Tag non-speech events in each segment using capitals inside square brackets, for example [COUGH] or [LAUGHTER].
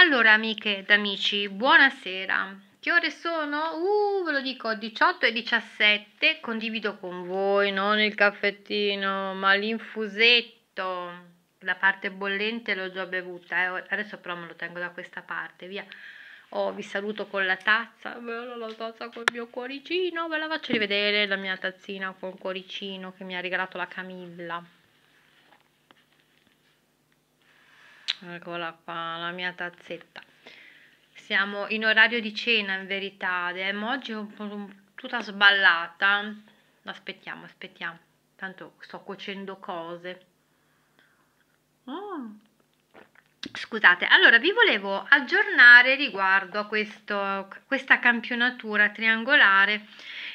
Allora, amiche ed amici, buonasera. Che ore sono? Uh, ve lo dico, 18 e 17. Condivido con voi non il caffettino, ma l'infusetto. La parte bollente l'ho già bevuta, eh. adesso però me lo tengo da questa parte, via. Oh, vi saluto con la tazza, bella la tazza il mio cuoricino, ve la faccio rivedere la mia tazzina col cuoricino che mi ha regalato la Camilla. Eccola eh, qua, la mia tazzetta. Siamo in orario di cena in verità, Demo eh, oggi è un po' tutta sballata. Aspettiamo, aspettiamo. Tanto sto cuocendo cose. Mm. Scusate, allora vi volevo aggiornare riguardo a questo, questa campionatura triangolare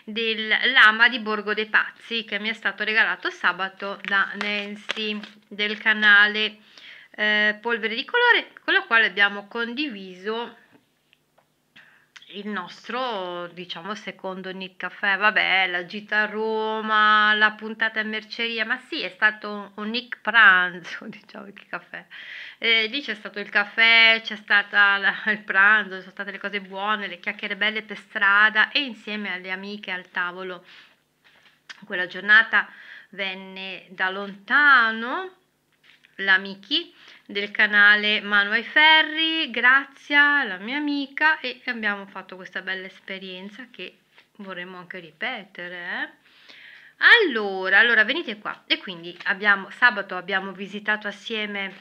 del lama di Borgo dei Pazzi che mi è stato regalato sabato da Nancy del canale eh, polvere di colore con la quale abbiamo condiviso il nostro diciamo secondo Nick Caffè vabbè la gita a Roma la puntata in merceria ma sì è stato un Nick pranzo [LAUGHS] diciamo il caffè e lì c'è stato il caffè c'è stato il pranzo sono state le cose buone le chiacchiere belle per strada e insieme alle amiche al tavolo quella giornata venne da lontano la Miki del canale Mano ai Ferri, Grazia, la mia amica e abbiamo fatto questa bella esperienza che vorremmo anche ripetere. Eh? Allora, allora venite qua e quindi abbiamo, sabato abbiamo visitato assieme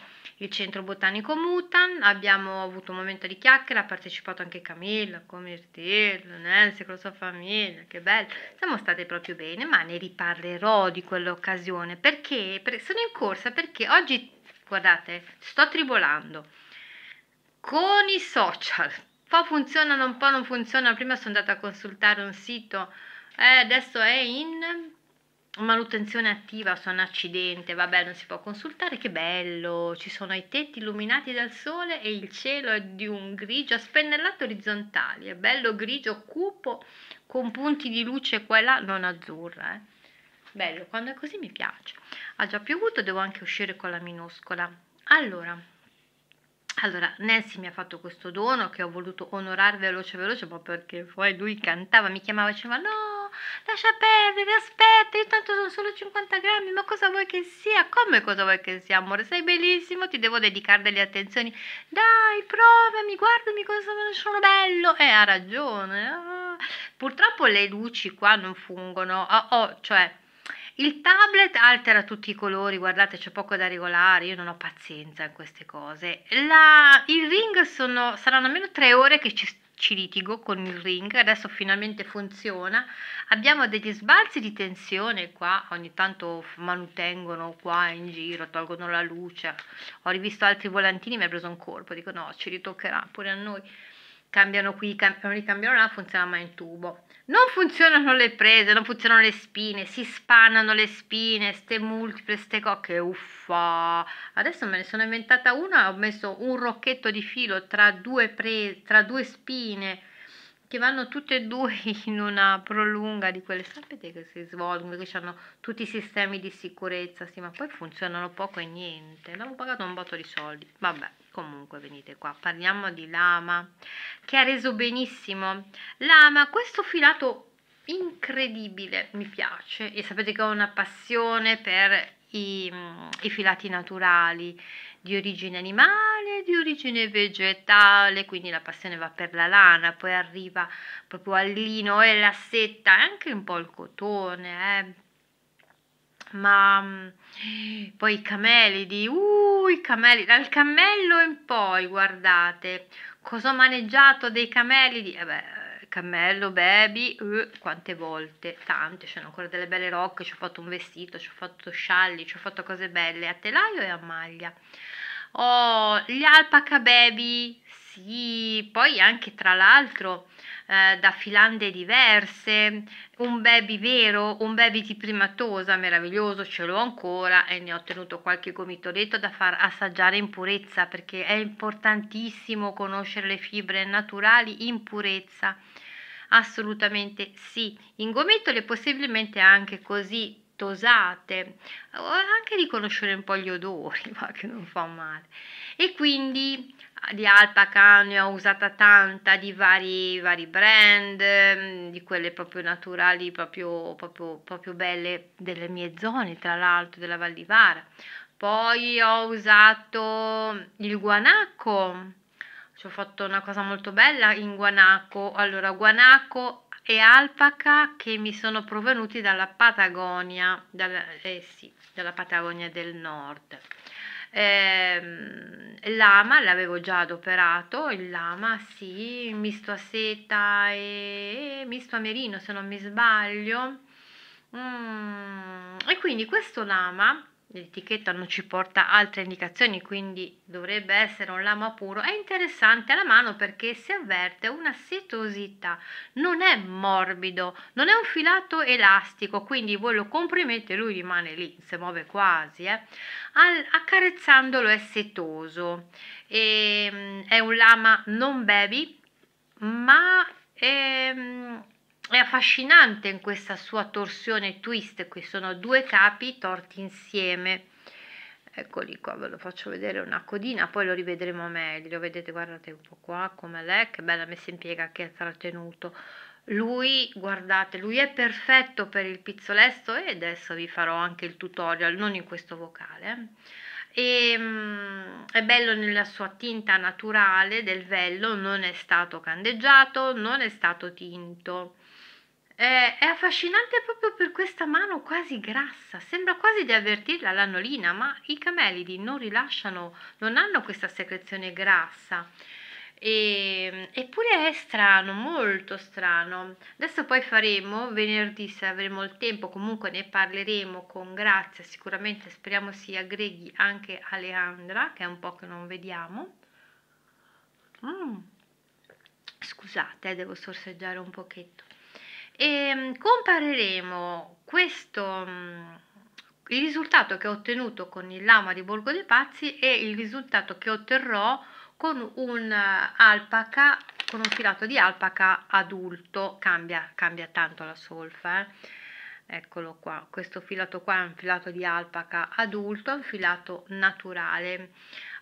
il centro botanico Mutan, abbiamo avuto un momento di chiacchiera, ha partecipato anche Camilla, come Comirtello, Nancy con la sua famiglia, che bello, siamo state proprio bene, ma ne riparlerò di quell'occasione perché sono in corsa perché oggi, guardate, sto tribolando con i social, un po' funzionano, un po' non funzionano, prima sono andata a consultare un sito, eh, adesso è in manutenzione attiva su un accidente, vabbè non si può consultare, che bello, ci sono i tetti illuminati dal sole e il cielo è di un grigio a spennellate orizzontali, è bello grigio cupo con punti di luce qua e là, non azzurra, eh. bello, quando è così mi piace, ha già piovuto, devo anche uscire con la minuscola, allora, allora, Nancy mi ha fatto questo dono che ho voluto onorare veloce veloce proprio perché poi lui cantava, mi chiamava e diceva no lascia perdere, aspetta, io tanto sono solo 50 grammi, ma cosa vuoi che sia? Come cosa vuoi che sia, amore? Sei bellissimo, ti devo dedicare delle attenzioni. Dai, provami, guardami cosa sono bello. Eh, ha ragione. Ah. Purtroppo le luci qua non fungono, oh, oh, cioè... Il tablet altera tutti i colori, guardate c'è poco da regolare, io non ho pazienza in queste cose. La, il ring sono, saranno almeno tre ore che ci, sto ci litigo con il ring, adesso finalmente funziona. Abbiamo degli sbalzi di tensione qua, ogni tanto manutengono qua in giro, tolgono la luce. Ho rivisto altri volantini, mi ha preso un colpo, dico no, ci ritoccherà pure a noi. Cambiano qui, cam- non li là, funziona mai in tubo. Non funzionano le prese, non funzionano le spine, si spannano le spine, ste multiple, ste cocche, uffa. Adesso me ne sono inventata una, ho messo un rocchetto di filo tra due, prese, tra due spine che vanno tutte e due [LAUGHS] in una prolunga di quelle, sapete che si svolgono, che hanno tutti i sistemi di sicurezza, sì, ma poi funzionano poco e niente. L'avevo pagato un botto di soldi, vabbè comunque venite qua parliamo di lama che ha reso benissimo lama questo filato incredibile mi piace e sapete che ho una passione per i, i, filati naturali di origine animale, di origine vegetale, quindi la passione va per la lana, poi arriva proprio al lino e la seta anche un po' il cotone, eh, ma mm, poi i camelidi, uh, i camelidi, dal cammello in poi, guardate, cosa ho maneggiato dei camelidi, eh beh, eh, cammello, baby, uh, quante volte, tante, c'erano ancora delle belle rocche, ci ho fatto un vestito, ci ho fatto scialli, ci ho fatto cose belle, a telaio e a maglia. Oh, gli alpaca baby, sì, poi anche tra l'altro eh, da filande diverse, un baby vero, un baby di primatosa, meraviglioso, ce l'ho ancora e ne ho ottenuto qualche gomitoletto da far assaggiare in purezza perché è importantissimo conoscere le fibre naturali in purezza. Assolutamente sì, in gomitole possibilmente anche così tosate, o anche riconoscere un po' gli odori, [LAUGHS] ma che non fa male. E quindi di alpaca ne ho usata tanta di vari, vari brand, mm, di quelle proprio naturali, proprio, proprio, proprio belle delle mie zone, tra l'altro della Val di Vara. Poi ho usato il guanaco, ci ho fatto una cosa molto bella in guanaco. Allora, guanaco e alpaca che mi sono provenuti dalla Patagonia, dalla, eh sì, dalla Patagonia del Nord eh, lama l'avevo già adoperato il lama sì misto a seta e misto a merino se non mi sbaglio mm, e quindi questo lama l'etichetta non ci porta altre indicazioni, quindi dovrebbe essere un lama puro, è interessante alla mano perché si avverte una setosità, non è morbido, non è un filato elastico, quindi voi lo comprimete, lui rimane lì, si muove quasi, eh. Al, accarezzandolo è setoso, e, ehm, è un lama non baby, ma è, ehm, è affascinante in questa sua torsione twist, qui sono due capi torti insieme. Eccoli qua, ve lo faccio vedere una codina, poi lo rivedremo meglio. Vedete, guardate un po' qua come lei, che bella messa in piega che ha trattenuto. Lui, guardate, lui è perfetto per il pizzolesto e adesso vi farò anche il tutorial, non in questo vocale. E, mh, ehm, è bello nella sua tinta naturale del vello, non è stato candeggiato, non è stato tinto eh, è affascinante proprio per questa mano quasi grassa, sembra quasi di avvertirla l'anolina, ma i camelidi non rilasciano, non hanno questa secrezione grassa. E, ehm, eppure è strano, molto strano. Adesso poi faremo venerdì, se avremo il tempo, comunque ne parleremo con grazia. Sicuramente speriamo si aggreghi anche Aleandra, che è un po' che non vediamo. Mm. Scusate, eh, devo sorseggiare un pochetto e ehm, compareremo questo mm, il risultato che ho ottenuto con il lama di Borgo dei Pazzi e il risultato che otterrò con un eh, alpaca con un filato di alpaca adulto cambia, cambia tanto la solfa eh? eccolo qua questo filato qua è un filato di alpaca adulto è un filato naturale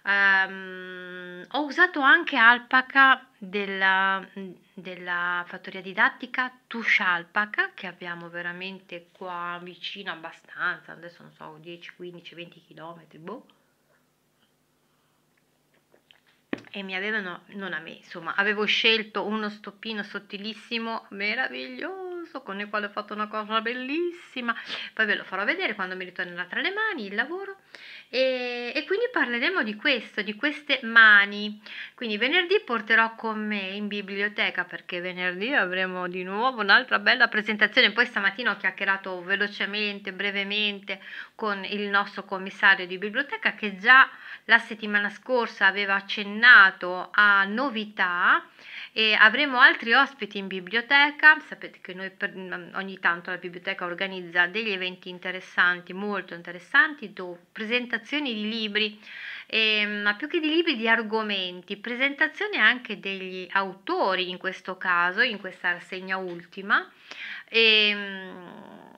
Um, ho usato anche alpaca della, della fattoria didattica Tuscia Alpaca che abbiamo veramente qua vicino abbastanza, adesso non so 10, 15, 20 km, boh. E mi avevano, non a me, insomma, avevo scelto uno stoppino sottilissimo, meraviglioso con il quale ho fatto una cosa bellissima poi ve lo farò vedere quando mi ritornerà tra le mani il lavoro e, e, quindi parleremo di questo, di queste mani. Quindi venerdì porterò con me in biblioteca perché venerdì avremo di nuovo un'altra bella presentazione. Poi stamattina ho chiacchierato velocemente, brevemente con il nostro commissario di biblioteca che già la settimana scorsa aveva accennato a novità e avremo altri ospiti in biblioteca. Sapete che noi per, mm, ogni tanto la biblioteca organizza degli eventi interessanti, molto interessanti, dove presentazioni presentazioni di libri, eh, ma più che di libri di argomenti, presentazioni anche degli autori in questo caso, in questa rassegna ultima. Eh,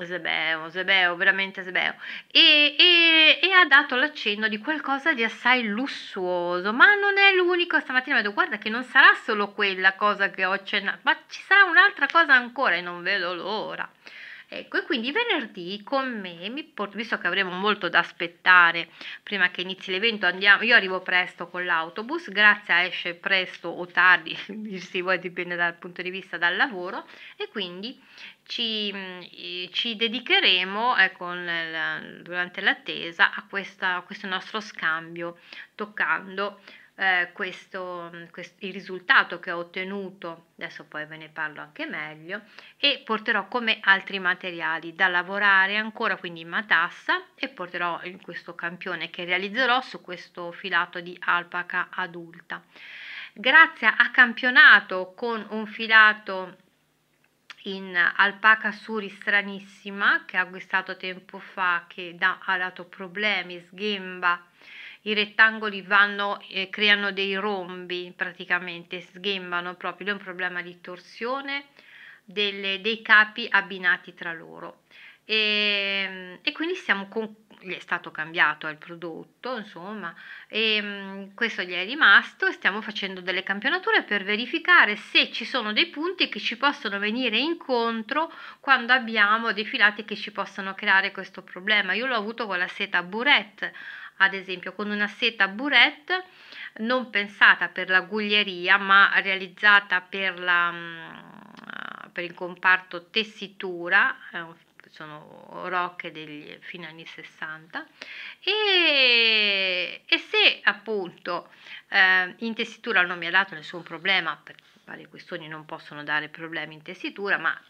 Zebeo, Zebeo, veramente Zebeo, e, e, e, ha dato l'accenno di qualcosa di assai lussuoso, ma non è l'unico, stamattina vedo, guarda che non sarà solo quella cosa che ho accennato, ma ci sarà un'altra cosa ancora e non vedo l'ora. Ecco, e quindi venerdì con me, porto, visto che avremo molto da aspettare prima che inizi l'evento, andiamo, io arrivo presto con l'autobus, Grazia esce presto o tardi, [LAUGHS] si vuoi dipende dal punto di vista dal lavoro, e quindi ci, mm, ci dedicheremo ecco, durante l'attesa a, questa, a questo nostro scambio, toccando eh, questo, mm, quest, il risultato che ho ottenuto, adesso poi ve ne parlo anche meglio, e porterò come altri materiali da lavorare ancora, quindi in matassa, e porterò in questo campione che realizzerò su questo filato di alpaca adulta. Grazie a campionato con un filato in alpaca suri stranissima che ho acquistato tempo fa che da, ha dato problemi, sghemba i rettangoli vanno, eh, creano dei rombi praticamente, sghembano proprio, è un problema di torsione delle, dei capi abbinati tra loro. E, ehm, e quindi siamo con, gli è stato cambiato il prodotto, insomma, e ehm, questo gli è rimasto e stiamo facendo delle campionature per verificare se ci sono dei punti che ci possono venire incontro quando abbiamo dei filati che ci possono creare questo problema. Io l'ho avuto con la seta burette ad esempio con una seta burette non pensata per la guglieria ma realizzata per, la, mm, per il comparto tessitura eh, sono rocche degli fino anni 60 e, e se appunto eh, in tessitura non mi ha dato nessun problema perché varie questioni non possono dare problemi in tessitura ma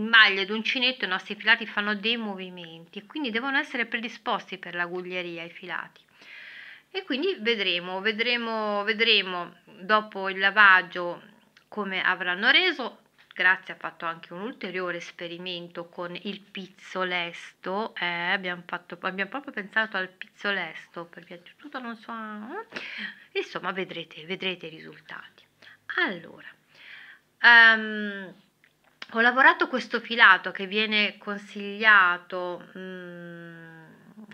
maglie d'uncinetto i nostri filati fanno dei movimenti e quindi devono essere predisposti per la guglieria i filati e quindi vedremo, vedremo, vedremo dopo il lavaggio come avranno reso Grazie ha fatto anche un ulteriore esperimento con il pizzolesto, eh, abbiamo, fatto, abbiamo proprio pensato al pizzolesto per via tutto, non so, eh? insomma vedrete, vedrete i risultati. Allora, um, ho lavorato questo filato che viene consigliato mh, mm,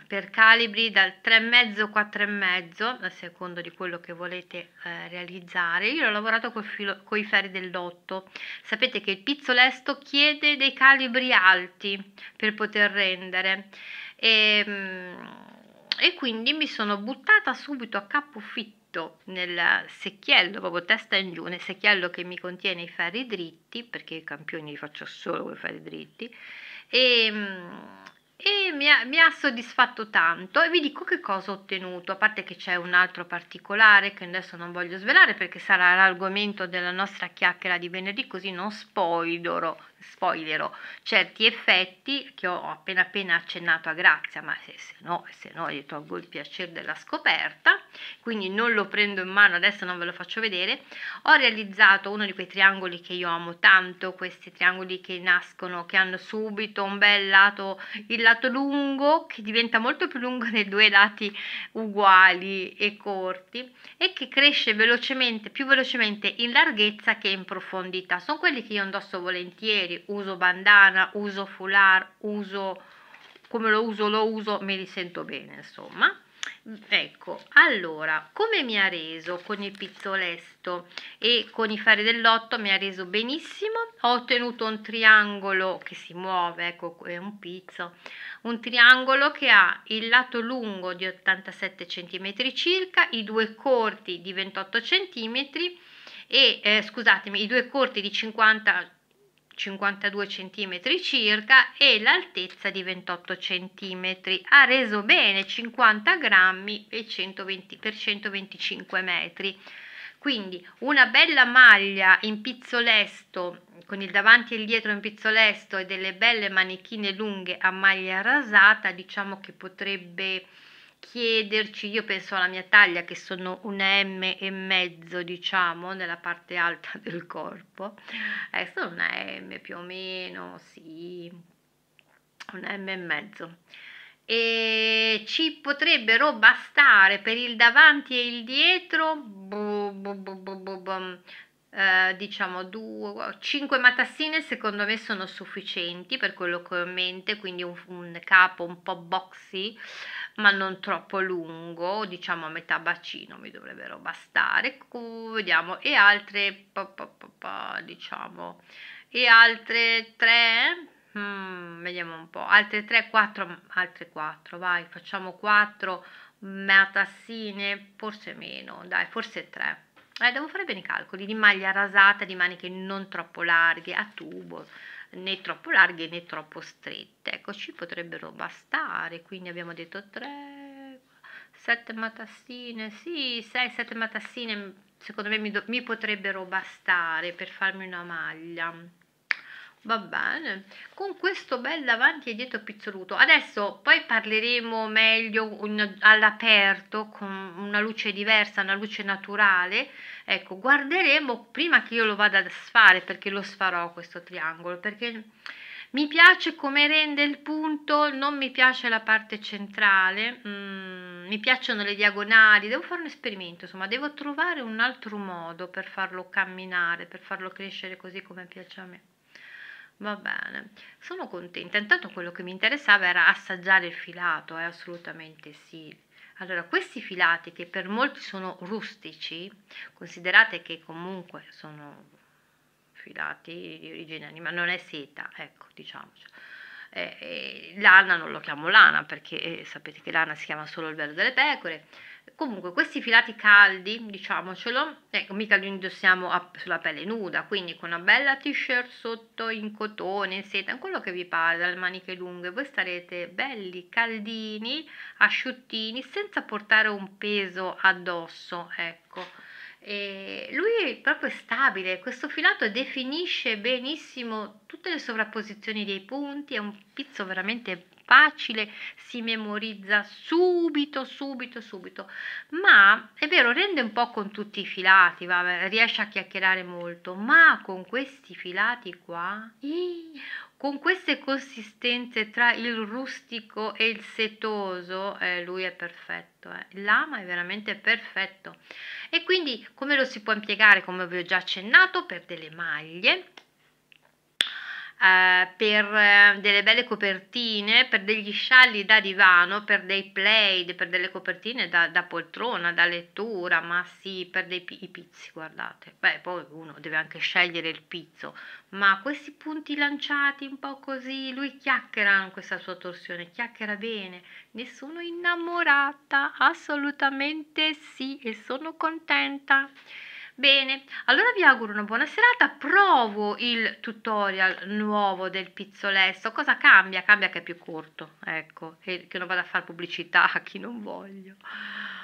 per calibri dal 3,5 4,5 a secondo di quello che volete eh, realizzare io l'ho lavorato con i ferri del dotto sapete che il pizzo lesto chiede dei calibri alti per poter rendere e ehm, mh, e quindi mi sono buttata subito a capofitto nel secchiello, proprio testa in giù, nel secchiello che mi contiene i ferri dritti, perché i campioni li faccio solo con i ferri dritti, e, e mi ha, mi ha, soddisfatto tanto e vi dico che cosa ho ottenuto, a parte che c'è un altro particolare che adesso non voglio svelare perché sarà l'argomento della nostra chiacchiera di venerdì, così non spoilero spoilerò certi effetti che ho appena appena accennato a Grazia, ma se, se no, se no gli tolgo il piacere della scoperta, quindi non lo prendo in mano, adesso non ve lo faccio vedere, ho realizzato uno di quei triangoli che io amo tanto, questi triangoli che nascono, che hanno subito un bel lato, il lato lungo che diventa molto più lungo nei due lati uguali e corti e che cresce velocemente, più velocemente in larghezza che in profondità, sono quelli che io indosso volentieri ieri, uso bandana, uso foulard, uso come lo uso, lo uso, me li sento bene, insomma. Ecco, allora, come mi ha reso con il pizzolesto e con i fari dell'otto? Mi ha reso benissimo. Ho ottenuto un triangolo che si muove, ecco, è un pizzo. Un triangolo che ha il lato lungo di 87 cm circa, i due corti di 28 cm e, eh, scusatemi, i due corti di 50 cm 52 cm circa e l'altezza di 28 cm. Ha reso bene 50 grammi e 120 per 125 metri. Quindi una bella maglia in pizzolesto con il davanti e il dietro in pizzolesto e delle belle manichine lunghe a maglia rasata, diciamo che potrebbe chiederci, io penso alla mia taglia che sono un M e mezzo diciamo nella parte alta [LAUGHS] del corpo, eh, sono una M più o meno, sì, un M e mezzo e ci potrebbero bastare per il davanti e il dietro bu, bu, bu, eh, diciamo 2 5 matassine secondo me sono sufficienti per quello che ho in mente quindi un, un capo un po' boxy ma non troppo lungo, diciamo a metà bacino mi dovrebbero bastare. Vediamo e altre pa, pa, pa, diciamo e altre 3 mm, vediamo un po', altre 3 4 altre 4, vai, facciamo 4 matassine, forse meno, dai, forse 3. Eh, devo fare bene i calcoli di maglia rasata, di maniche non troppo larghe, a tubo né troppo larghe né troppo strette. Ecco, ci potrebbero bastare, quindi abbiamo detto 3, 7 matassine, sì, 6, 7 matassine secondo me mi, mi potrebbero bastare per farmi una maglia. Va bene, con questo bel davanti e dietro pizzoluto. Adesso poi parleremo meglio all'aperto con una luce diversa, una luce naturale. Ecco, guarderemo prima che io lo vada a sfare perché lo sfarò questo triangolo perché mi piace come rende il punto, non mi piace la parte centrale, mm, mi piacciono le diagonali, devo fare un esperimento, insomma, devo trovare un altro modo per farlo camminare, per farlo crescere così come piace a me. Va bene, sono contenta. Intanto quello che mi interessava era assaggiare il filato, eh, assolutamente sì. Allora, questi filati che per molti sono rustici, considerate che comunque sono filati di origine animale, non è seta, ecco, diciamoci. Eh, eh, lana non lo chiamo lana perché eh, sapete che lana si chiama solo il velo delle pecore comunque questi filati caldi diciamocelo ecco mica li indossiamo a, sulla pelle nuda quindi con una bella t-shirt sotto in cotone in seta quello che vi pare dalle maniche lunghe voi starete belli caldini asciuttini senza portare un peso addosso ecco e lui è proprio stabile, questo filato definisce benissimo tutte le sovrapposizioni dei punti, è un pizzo veramente facile, si memorizza subito, subito, subito, ma è vero, rende un po' con tutti i filati, vabbè, riesce a chiacchierare molto, ma con questi filati qua, con queste consistenze tra il rustico e il setoso, eh, lui è perfetto, eh. l'ama è veramente perfetto. E quindi come lo si può impiegare, come vi ho già accennato, per delle maglie eh, per eh, delle belle copertine, per degli scialli da divano, per dei plaid, per delle copertine da, da poltrona, da lettura, ma sì, per dei i pizzi, guardate. Beh, poi uno deve anche scegliere il pizzo, ma questi punti lanciati un po' così, lui chiacchiera con questa sua torsione, chiacchiera bene, ne sono innamorata, assolutamente sì, e sono contenta. Bene, allora vi auguro una buona serata, provo il tutorial nuovo del pizzolesso, cosa cambia? Cambia che è più corto, ecco, e che non vado a fare pubblicità a chi non voglio.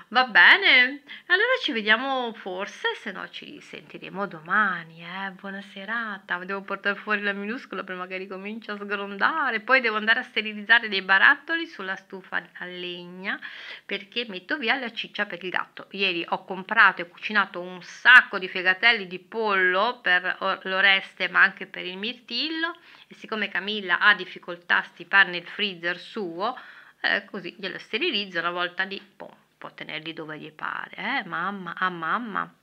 Va bene, allora ci vediamo forse, se no ci sentiremo domani, eh? Buona serata, devo portare fuori la minuscola prima che ricominci a sgrondare, poi devo andare a sterilizzare dei barattoli sulla stufa a legna perché metto via la ciccia per il gatto. Ieri ho comprato e cucinato un sacco di fegatelli di pollo per l'oreste ma anche per il mirtillo e siccome Camilla ha difficoltà a stipare nel freezer suo, eh, così glielo sterilizzo una volta di pompa può tenerli dove gli pare, eh, mamma, a ah, mamma,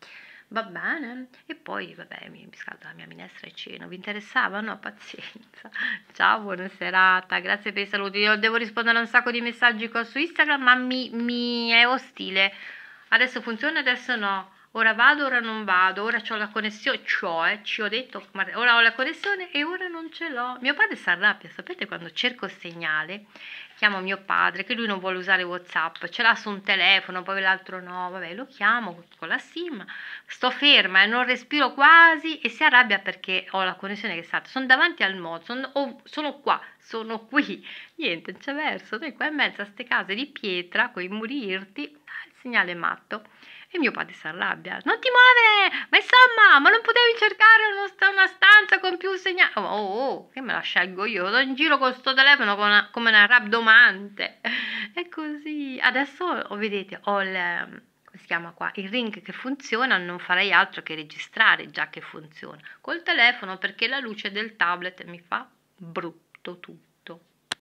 va bene? E poi, vabbè, mi scaldo la mia minestra e cena, vi interessava? No, pazienza, [LAUGHS] ciao, buona serata, grazie per i saluti, io devo rispondere a un sacco di messaggi qua su Instagram, ma mi, mi è ostile, adesso funziona, adesso no ora vado, ora non vado, ora ho la connessione, cioè ci ho detto, ora ho la connessione e ora non ce l'ho. Mio padre si arrabbia, sapete quando cerco il segnale, chiamo mio padre che lui non vuole usare Whatsapp, ce l'ha su un telefono, poi l'altro no, vabbè lo chiamo con la SIM, sto ferma e eh, non respiro quasi e si arrabbia perché ho la connessione che è stata, sono davanti al modo, sono, oh, sono qua, sono qui, niente, non c'è verso, noi qua in mezzo a queste case di pietra, con i muri irti, il segnale è matto. E mio padre si arrabbia. Non ti muovere! Ma insomma, ma non potevi cercare uno, una stanza con più segnali? Oh, oh, oh, che me la scelgo io? Vado in giro con sto telefono con una, come una rabdomante. [LAUGHS] È così. Adesso, oh, vedete, ho il si chiama qua, il ring che funziona, non farei altro che registrare già che funziona col telefono perché la luce del tablet mi fa brutto tutto.